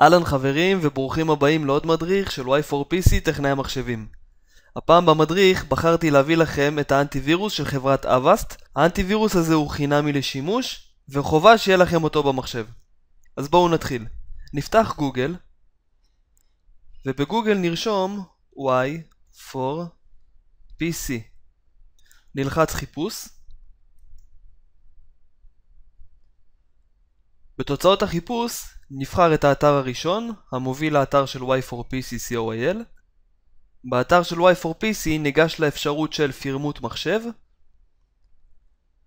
אהלן חברים וברוכים הבאים לעוד מדריך של Y4PC טכנאי המחשבים. הפעם במדריך בחרתי להביא לכם את האנטיווירוס של חברת אבסט. האנטיווירוס הזה הוא חינמי לשימוש וחובה שיהיה לכם אותו במחשב. אז בואו נתחיל. נפתח גוגל ובגוגל נרשום Y4PC. נלחץ חיפוש בתוצאות החיפוש נבחר את האתר הראשון, המוביל לאתר של y4pc co.il. באתר של y4pc ניגש לאפשרות של פירמוט מחשב,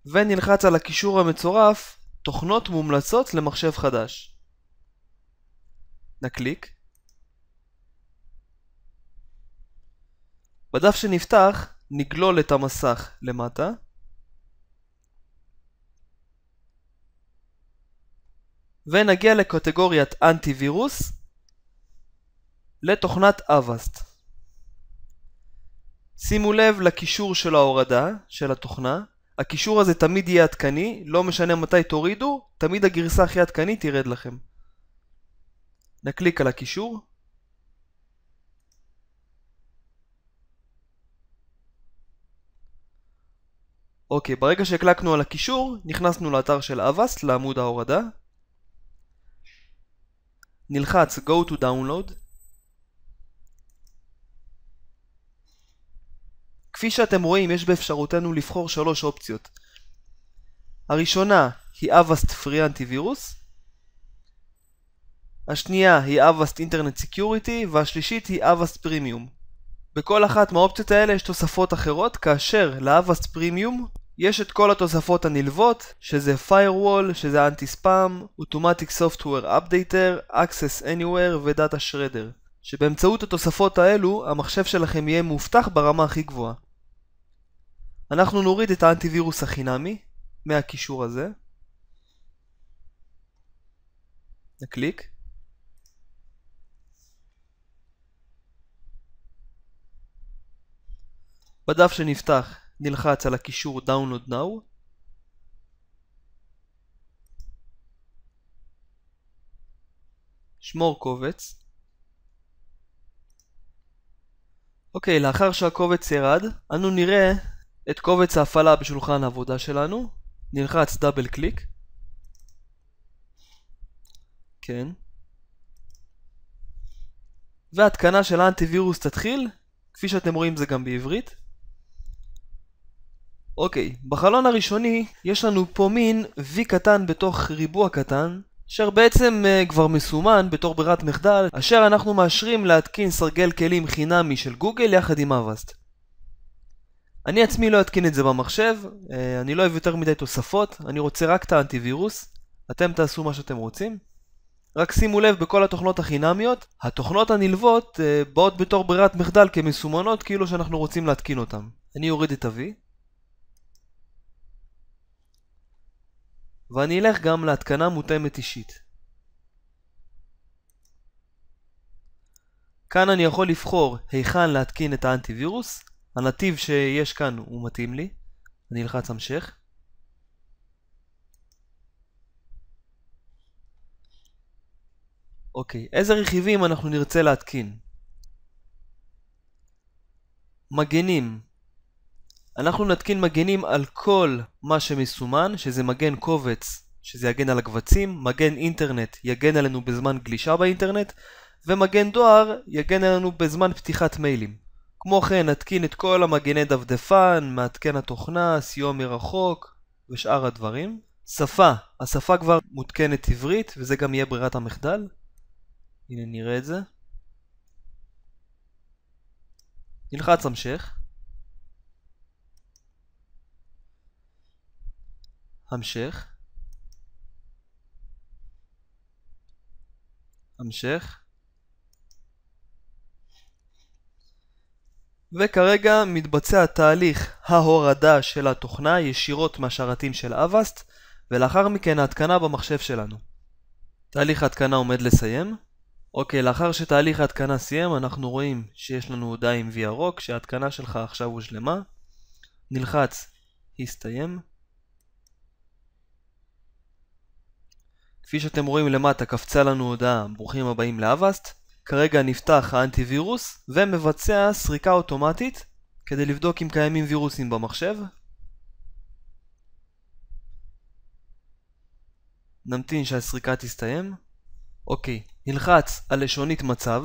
ונלחץ על הקישור המצורף תוכנות מומלצות למחשב חדש. נקליק. בדף שנפתח נגלול את המסך למטה ונגיע לקטגוריית אנטיווירוס לתוכנת אווסט. שימו לב לקישור של ההורדה של התוכנה, הקישור הזה תמיד יהיה עדכני, לא משנה מתי תורידו, תמיד הגרסה הכי עדכנית ירד לכם. נקליק על הקישור. אוקיי, ברגע שהקלקנו על הקישור, נכנסנו לאתר של אווסט, לעמוד ההורדה. נלחץ Go to Download כפי שאתם רואים יש באפשרותנו לבחור שלוש אופציות הראשונה היא Avast Free Antivirus, השנייה היא Avast Internet Security, והשלישית היא Avast Premium. בכל אחת מהאופציות האלה יש תוספות אחרות כאשר ל-Avast Premium יש את כל התוספות הנלוות, שזה firewall, שזה anti-spam, automatic software updater, access anywhere ודאטה שרדר, שבאמצעות התוספות האלו המחשב שלכם יהיה מאובטח ברמה הכי גבוהה. אנחנו נוריד את האנטיווירוס החינמי מהקישור הזה. נקליק. בדף שנפתח נלחץ על הקישור Download Now שמור קובץ אוקיי, לאחר שהקובץ ירד, אנו נראה את קובץ ההפעלה בשולחן העבודה שלנו נלחץ דאבל קליק כן והתקנה של האנטיווירוס תתחיל כפי שאתם רואים זה גם בעברית אוקיי, בחלון הראשוני יש לנו פה מין V קטן בתוך ריבוע קטן, אשר בעצם uh, כבר מסומן בתור ברירת מחדל, אשר אנחנו מאשרים להתקין סרגל כלים חינמי של גוגל יחד עם אבסט. אני עצמי לא אתקין את זה במחשב, uh, אני לא אוהב יותר מדי תוספות, אני רוצה רק את האנטיווירוס, אתם תעשו מה שאתם רוצים. רק שימו לב בכל התוכנות החינמיות, התוכנות הנלוות uh, באות בתור ברירת מחדל כמסומנות כאילו שאנחנו רוצים להתקין אותן. אני אוריד את ה-V. ואני אלך גם להתקנה מותאמת אישית. כאן אני יכול לבחור היכן להתקין את האנטיווירוס, הנתיב שיש כאן הוא מתאים לי, אני אלחץ המשך. אוקיי, איזה רכיבים אנחנו נרצה להתקין? מגנים אנחנו נתקין מגנים על כל מה שמסומן, שזה מגן קובץ, שזה יגן על הקבצים, מגן אינטרנט יגן עלינו בזמן גלישה באינטרנט, ומגן דואר יגן עלינו בזמן פתיחת מיילים. כמו כן נתקין את כל המגני דפדפן, מעדכן התוכנה, סיוע מרחוק ושאר הדברים. שפה, השפה כבר מותקנת עברית וזה גם יהיה ברירת המחדל. הנה נראה את זה. נלחץ המשך. המשך. המשך. וכרגע מתבצע תהליך ההורדה של התוכנה ישירות מהשרתים של אבסט ולאחר מכן ההתקנה במחשב שלנו. תהליך ההתקנה עומד לסיים. אוקיי, לאחר שתהליך ההתקנה סיים אנחנו רואים שיש לנו הודעה עם V ירוק שההתקנה שלך עכשיו הושלמה. נלחץ הסתיים. כפי שאתם רואים למטה קפצה לנו הודעה ברוכים הבאים לאבאסט כרגע נפתח האנטיווירוס ומבצע סריקה אוטומטית כדי לבדוק אם קיימים וירוסים במחשב נמתין שהסריקה תסתיים אוקיי, נלחץ על לשונית מצב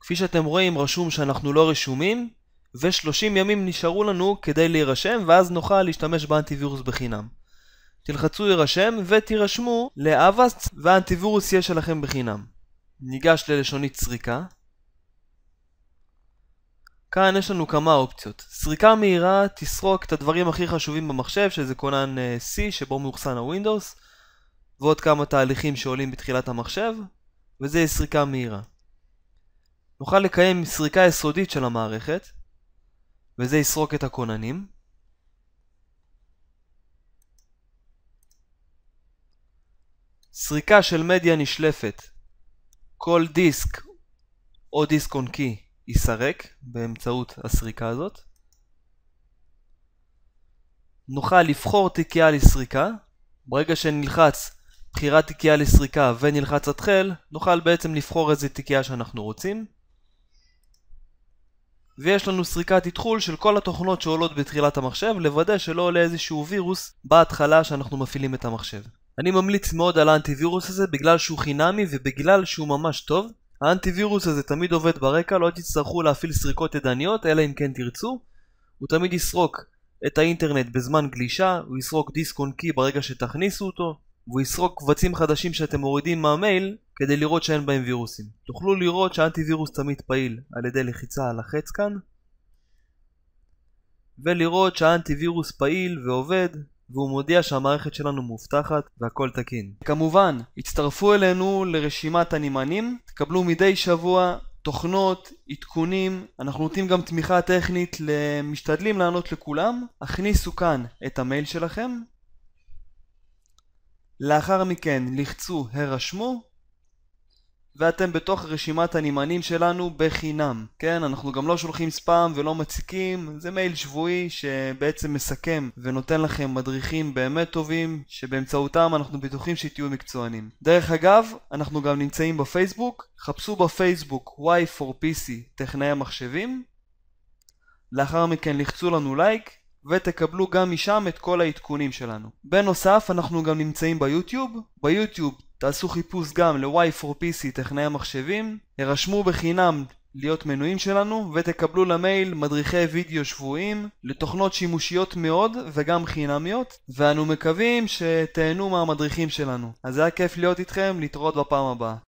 כפי שאתם רואים רשום שאנחנו לא רשומים ו-30 ימים נשארו לנו כדי להירשם ואז נוכל להשתמש באנטיווירוס בחינם תלחצו יירשם ותירשמו לאבאסט והאנטיווירוס יהיה שלכם בחינם. ניגש ללשונית סריקה. כאן יש לנו כמה אופציות. סריקה מהירה תסרוק את הדברים הכי חשובים במחשב שזה כונן אה, C שבו מאוחסן הווינדוס ועוד כמה תהליכים שעולים בתחילת המחשב וזה יהיה סריקה מהירה. נוכל לקיים סריקה יסודית של המערכת וזה יסרוק את הכוננים סריקה של מדיה נשלפת. כל דיסק או דיסק און קי ייסרק באמצעות הסריקה הזאת. נוכל לבחור תיקייה לסריקה. ברגע שנלחץ בחירת תיקייה לסריקה ונלחץ התחל, נוכל בעצם לבחור איזה תיקייה שאנחנו רוצים. ויש לנו סריקת איתחול של כל התוכנות שעולות בתחילת המחשב, לוודא שלא עולה איזשהו וירוס בהתחלה שאנחנו מפעילים את המחשב. אני ממליץ מאוד על האנטיווירוס הזה בגלל שהוא חינמי ובגלל שהוא ממש טוב. האנטיווירוס הזה תמיד עובד ברקע, לא תצטרכו להפעיל סריקות ידניות, אלא אם כן תרצו. הוא תמיד יסרוק את האינטרנט בזמן גלישה, הוא יסרוק דיסק און קי ברגע שתכניסו אותו, והוא יסרוק קבצים חדשים שאתם מורידים מהמייל כדי לראות שאין בהם וירוסים. תוכלו לראות שהאנטיווירוס תמיד פעיל על ידי לחיצה על החץ כאן, ולראות שהאנטיווירוס פעיל ועובד, והוא מודיע שהמערכת שלנו מובטחת והכל תקין. כמובן, הצטרפו אלינו לרשימת הנמענים, תקבלו מדי שבוע תוכנות, עדכונים, אנחנו נותנים גם תמיכה טכנית למשתדלים לענות לכולם, הכניסו כאן את המייל שלכם. לאחר מכן לחצו הרשמו ואתם בתוך רשימת הנמענים שלנו בחינם, כן? אנחנו גם לא שולחים ספאם ולא מציקים, זה מייל שבועי שבעצם מסכם ונותן לכם מדריכים באמת טובים, שבאמצעותם אנחנו בטוחים שתהיו מקצוענים. דרך אגב, אנחנו גם נמצאים בפייסבוק, חפשו בפייסבוק y 4 pc טכנאי המחשבים, לאחר מכן לחצו לנו לייק, ותקבלו גם משם את כל העדכונים שלנו. בנוסף, אנחנו גם נמצאים ביוטיוב, ביוטיוב תעשו חיפוש גם ל-Y4PC טכנאי המחשבים, הרשמו בחינם להיות מנויים שלנו ותקבלו למייל מדריכי וידאו שבועיים לתוכנות שימושיות מאוד וגם חינמיות ואנו מקווים שתהנו מהמדריכים שלנו. אז היה כיף להיות איתכם, להתראות בפעם הבאה.